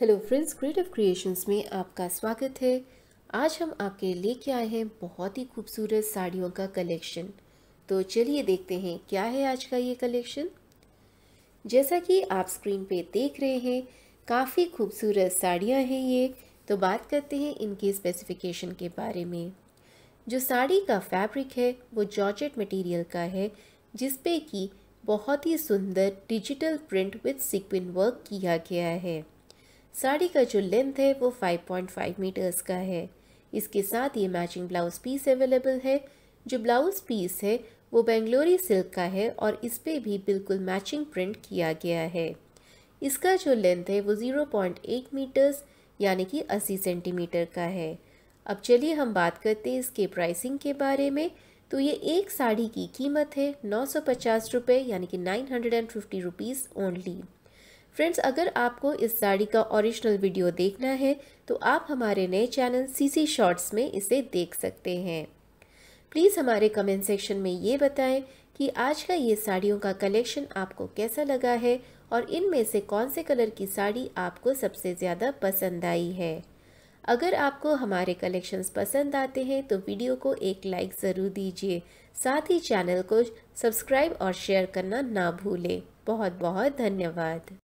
hello friends creative creations में आपका स्वागत है आज हम आपके लेके आए हैं बहुत ही खूबसूरत साड़ियों का कलेक्शन तो चलिए देखते हैं क्या है आज का ये कलेक्शन जैसा कि आप स्क्रीन पे देख रहे हैं काफ़ी खूबसूरत साड़ियां हैं ये तो बात करते हैं इनके स्पेसिफिकेशन के बारे में जो साड़ी का फैब्रिक है वो जॉर्जेट मटीरियल का है जिसपे कि बहुत ही सुंदर digital print with sequin work किया गया है साड़ी का जो लेंथ है वो 5.5 मीटर्स का है इसके साथ ये मैचिंग ब्लाउज़ पीस अवेलेबल है जो ब्लाउज़ पीस है वो बेंगलोरी सिल्क का है और इस पर भी बिल्कुल मैचिंग प्रिंट किया गया है इसका जो लेंथ है वो 0.8 मीटर्स यानी कि 80 सेंटीमीटर का है अब चलिए हम बात करते हैं इसके प्राइसिंग के बारे में तो ये एक साड़ी की कीमत है नौ सौ पचास रुपये यानी कि nine hundred and fifty rupees only friends अगर आपको इस साड़ी का ओरिजिनल वीडियो देखना है तो आप हमारे नए चैनल सीसी शॉर्ट्स में इसे देख सकते हैं प्लीज़ हमारे कमेंट सेक्शन में ये बताएं कि आज का ये साड़ियों का कलेक्शन आपको कैसा लगा है और इनमें से कौन से कलर की साड़ी आपको सबसे ज़्यादा पसंद आई है अगर आपको हमारे कलेक्शंस पसंद आते हैं तो वीडियो को एक लाइक ज़रूर दीजिए साथ ही चैनल को सब्सक्राइब और शेयर करना ना भूलें बहुत बहुत धन्यवाद